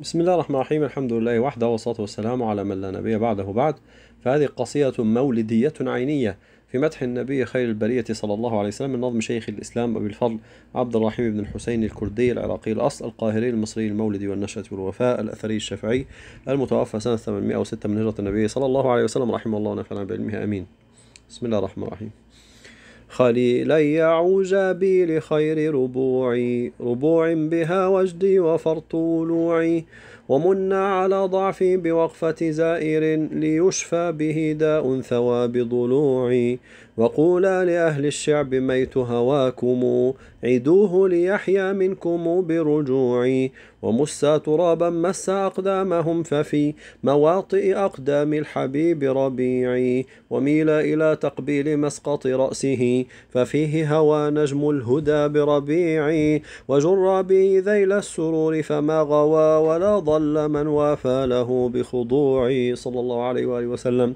بسم الله الرحمن الرحيم الحمد لله وحده والصلاة والسلام على من لا نبي بعده بعد فهذه قصيدة مولدية عينية في مدح النبي خير البرية صلى الله عليه وسلم من نظم شيخ الإسلام أبي الفضل عبد الرحيم بن الحسين الكردي العراقي الأصل القاهري المصري المولدي والنشأة والوفاء الأثري الشافعي المتوفى سنة 806 من هجرة النبي صلى الله عليه وسلم رحمه الله ونفعنا بعلمه آمين بسم الله الرحمن الرحيم خليلي يعوج بي لخير ربوعي ربوع بها وجدي وفرط ولوعي ومن على ضعفي بوقفة زائر ليشفى به داء ثواب ضلوعي وقولا لأهل الشعب ميت هواكم عدوه ليحيا منكم برجوعي ومسا ترابا مس أقدامهم ففي مواطئ أقدام الحبيب ربيعي وميل إلى تقبيل مسقط رأسه ففيه هوى نجم الهدى بربيعي به ذيل السرور فما غوى ولا ضل من وافى له بخضوعي صلى الله عليه وآله وسلم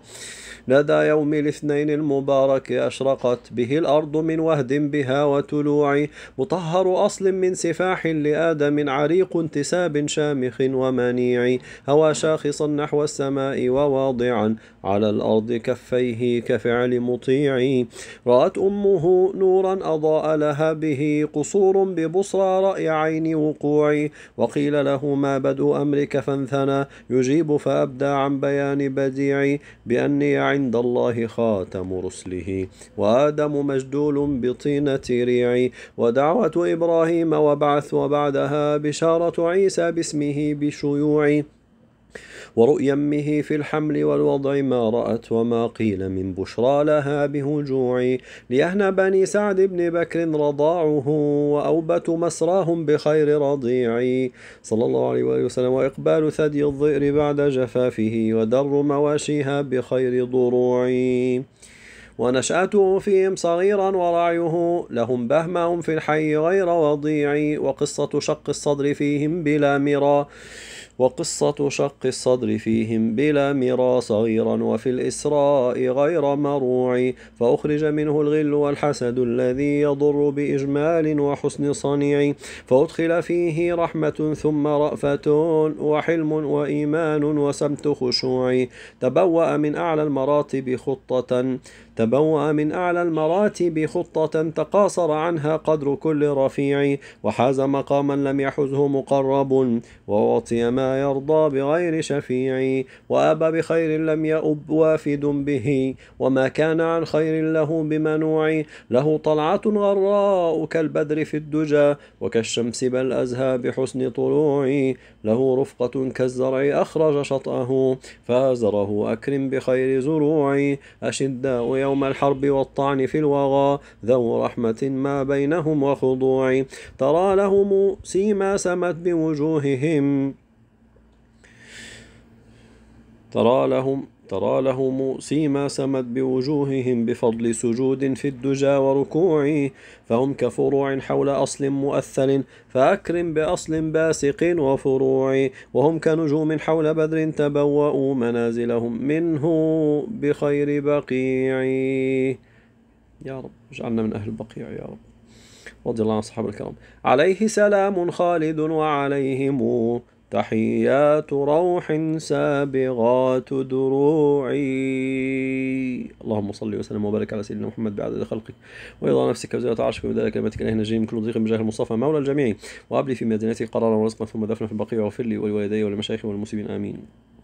لدى يوم الاثنين المبارك أشرقت به الأرض من وهد بها وتلوع مطهر أصل من سفاح لآدم عريق انتساب شامخ ومنيع هوى شاخصا نحو السماء وواضعا على الأرض كفيه كفعل مطيع رأت أمه نورا أضاء لها به قصور ببصرى رأي عين وقوعي وقيل له ما بدء أمرك فانثنى يجيب فأبدى عن بيان بديعي بأني عند الله خاتم رسله وآدم مجدول بطينة ريعي ودعوة إبراهيم وبعث وبعدها بشارة عيسى باسمه بشيوعي ورؤيا أمه في الحمل والوضع ما رأت وما قيل من بشرى لها بهجوع ليهنى بني سعد بن بكر رضاعه وأوبة مسراهم بخير رضيع صلى الله عليه وآله وسلم وإقبال ثدي الظئر بعد جفافه ودر مواشيها بخير ضروع ونشأته فيهم صغيرا ورعيه لهم بهمهم في الحي غير وضيع وقصة شق الصدر فيهم بلا مرا وقصة شق الصدر فيهم بلا مرا صغيرا وفي الإسراء غير مروع فأخرج منه الغل والحسد الذي يضر بإجمال وحسن صنيع فأدخل فيه رحمة ثم رأفة وحلم وإيمان وسمت خشوع تبوأ من أعلى المراتب خطة تبوأ من أعلى المراتب خطة تقاصر عنها قدر كل رفيع وحاز مقاما لم يحزه مقرب وأعطي ما يرضى بغير شفيع وأبى بخير لم يأب وافد به وما كان عن خير له بمنوع له طلعة غراء كالبدر في الدجى وكالشمس بل أزهى بحسن طلوع له رفقة كالزرع أخرج شطأه فازره أكرم بخير زروع أشداء يوم الحرب والطعن في الوغى ذو رحمة ما بينهم وخضوع ترى لهم سيما سمت بوجوههم ترى لهم ترى لهم سيما سمت بوجوههم بفضل سجود في الدجى وركوع فهم كفروع حول أصل مؤثل فأكرم بأصل باسق وفروع وهم كنجوم حول بدر تبوأوا منازلهم منه بخير بقيع يا رب اجعلنا من أهل البقيع يا رب رضي الله عن الصحابة الكرام عليه سلام خالد وعليهم تحيات روح سابغات دروعي اللهم صل وسلم وبارك على سيدنا محمد بعدد خلقك ويضع نفسك وزيادة عرشك ومدار كلمتك لا نجري من كل ضيق بجاه المصطفى مولى الجميع وابلي في مدينتي قرارا ورزقا ثم دفنا في البقيع واغفر لي ولوالدي ولمشايخي والمسلمين امين